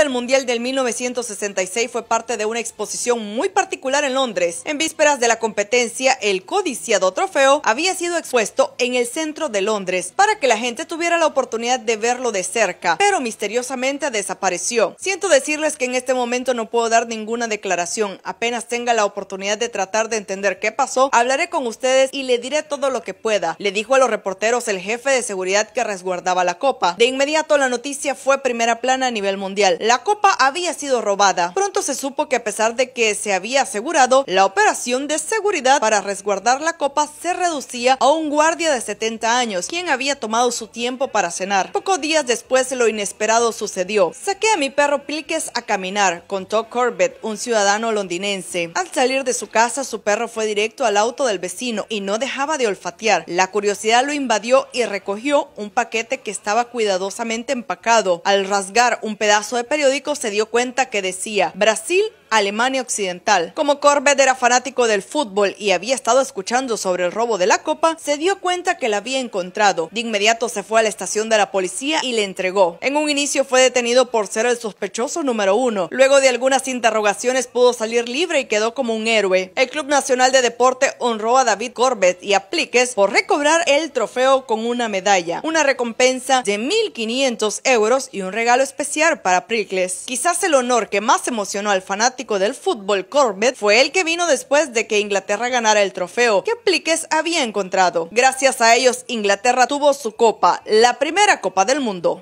el Mundial del 1966 fue parte de una exposición muy particular en Londres. En vísperas de la competencia, el codiciado trofeo había sido expuesto en el centro de Londres para que la gente tuviera la oportunidad de verlo de cerca, pero misteriosamente desapareció. Siento decirles que en este momento no puedo dar ninguna declaración, apenas tenga la oportunidad de tratar de entender qué pasó, hablaré con ustedes y le diré todo lo que pueda, le dijo a los reporteros el jefe de seguridad que resguardaba la copa. De inmediato la noticia fue primera plana a nivel mundial la copa había sido robada. Pronto se supo que a pesar de que se había asegurado, la operación de seguridad para resguardar la copa se reducía a un guardia de 70 años, quien había tomado su tiempo para cenar. Pocos días después lo inesperado sucedió. Saqué a mi perro Pliques a caminar, contó Corbett, un ciudadano londinense. Al salir de su casa, su perro fue directo al auto del vecino y no dejaba de olfatear. La curiosidad lo invadió y recogió un paquete que estaba cuidadosamente empacado. Al rasgar un pedazo de periódico se dio cuenta que decía Brasil Alemania Occidental. Como Corbett era fanático del fútbol y había estado escuchando sobre el robo de la copa, se dio cuenta que la había encontrado. De inmediato se fue a la estación de la policía y le entregó. En un inicio fue detenido por ser el sospechoso número uno. Luego de algunas interrogaciones pudo salir libre y quedó como un héroe. El Club Nacional de Deporte honró a David Corbett y a Pliques por recobrar el trofeo con una medalla, una recompensa de 1.500 euros y un regalo especial para Pricles. Quizás el honor que más emocionó al fanático del fútbol, Corbett, fue el que vino después de que Inglaterra ganara el trofeo que Pliques había encontrado. Gracias a ellos, Inglaterra tuvo su copa, la primera copa del mundo.